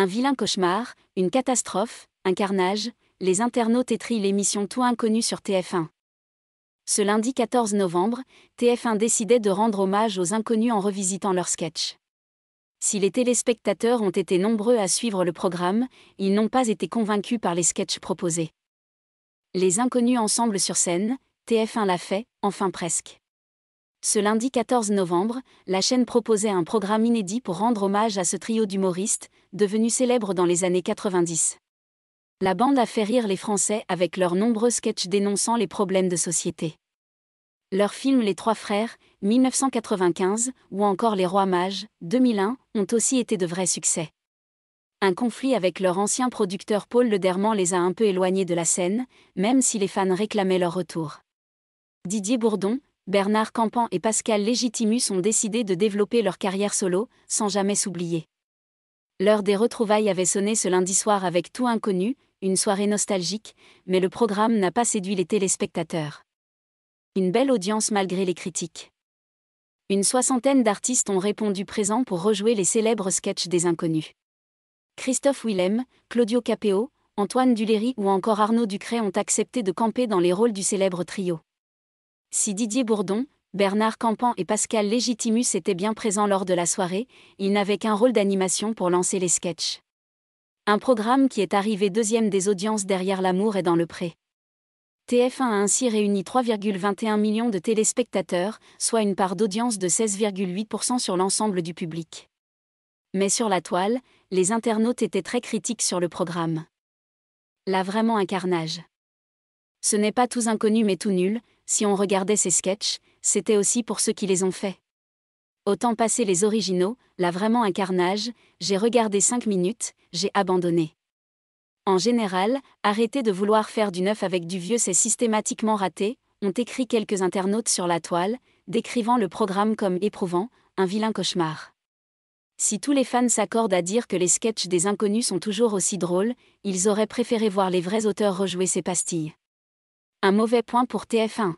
Un vilain cauchemar, une catastrophe, un carnage, les internautes étrient l'émission Tout Inconnu sur TF1. Ce lundi 14 novembre, TF1 décidait de rendre hommage aux inconnus en revisitant leurs sketchs. Si les téléspectateurs ont été nombreux à suivre le programme, ils n'ont pas été convaincus par les sketchs proposés. Les inconnus ensemble sur scène, TF1 l'a fait, enfin presque. Ce lundi 14 novembre, la chaîne proposait un programme inédit pour rendre hommage à ce trio d'humoristes, devenu célèbre dans les années 90. La bande a fait rire les Français avec leurs nombreux sketchs dénonçant les problèmes de société. Leurs films Les Trois Frères, 1995, ou encore Les Rois Mages, 2001, ont aussi été de vrais succès. Un conflit avec leur ancien producteur Paul Lederman les a un peu éloignés de la scène, même si les fans réclamaient leur retour. Didier Bourdon, Bernard Campan et Pascal Légitimus ont décidé de développer leur carrière solo, sans jamais s'oublier. L'heure des retrouvailles avait sonné ce lundi soir avec Tout Inconnu, une soirée nostalgique, mais le programme n'a pas séduit les téléspectateurs. Une belle audience malgré les critiques. Une soixantaine d'artistes ont répondu présents pour rejouer les célèbres sketchs des inconnus. Christophe Willem, Claudio Capéo, Antoine Duléry ou encore Arnaud Ducret ont accepté de camper dans les rôles du célèbre trio. Si Didier Bourdon, Bernard Campan et Pascal Légitimus étaient bien présents lors de la soirée, ils n'avaient qu'un rôle d'animation pour lancer les sketchs. Un programme qui est arrivé deuxième des audiences derrière l'amour et dans le pré. TF1 a ainsi réuni 3,21 millions de téléspectateurs, soit une part d'audience de 16,8% sur l'ensemble du public. Mais sur la toile, les internautes étaient très critiques sur le programme. Là vraiment un carnage. Ce n'est pas tout inconnu mais tout nul, si on regardait ces sketchs, c'était aussi pour ceux qui les ont faits. Autant passer les originaux, là vraiment un carnage, j'ai regardé 5 minutes, j'ai abandonné. En général, arrêter de vouloir faire du neuf avec du vieux c'est systématiquement raté, ont écrit quelques internautes sur la toile, décrivant le programme comme éprouvant, un vilain cauchemar. Si tous les fans s'accordent à dire que les sketchs des inconnus sont toujours aussi drôles, ils auraient préféré voir les vrais auteurs rejouer ces pastilles. Un mauvais point pour TF1.